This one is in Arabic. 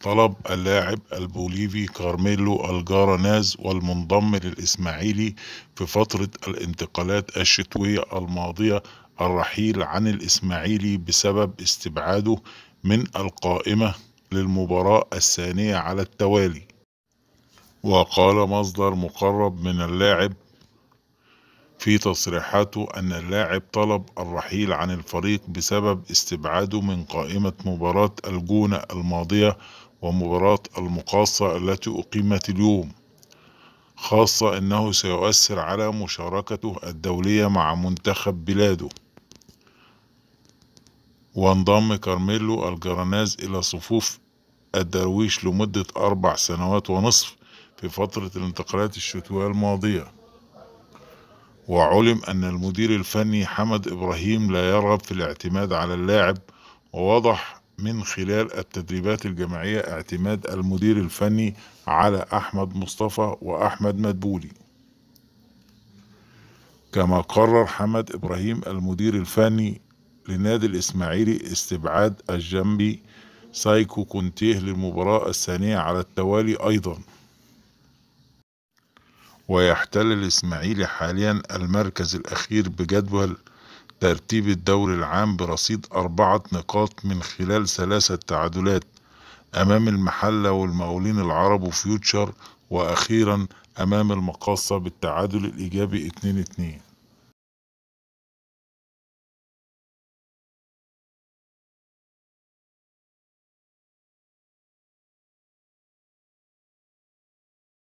طلب اللاعب البوليفي كارميلو الجاراناز والمنضم للإسماعيلي في فترة الانتقالات الشتوية الماضية الرحيل عن الإسماعيلي بسبب استبعاده من القائمة للمباراة الثانية على التوالي وقال مصدر مقرب من اللاعب في تصريحاته أن اللاعب طلب الرحيل عن الفريق بسبب استبعاده من قائمة مباراة الجونة الماضية ومباراة المقاصة التي أقيمت اليوم خاصة أنه سيؤثر على مشاركته الدولية مع منتخب بلاده وانضم كارميلو الجراناز إلى صفوف الدرويش لمدة أربع سنوات ونصف في فترة الانتقالات الشتوية الماضية وعلم أن المدير الفني حمد إبراهيم لا يرغب في الاعتماد على اللاعب ووضح من خلال التدريبات الجماعية اعتماد المدير الفني على أحمد مصطفى وأحمد مدبولي كما قرر حمد إبراهيم المدير الفني لنادي الإسماعيلي استبعاد الجنبي سايكو كونتيه للمباراة الثانية على التوالي أيضا ويحتل الإسماعيلي حاليا المركز الأخير بجدول ترتيب الدوري العام برصيد أربعة نقاط من خلال ثلاثة تعادلات أمام المحلة والمقاولين العرب وفيوتشر وأخيرا أمام المقاصة بالتعادل الإيجابي 2-2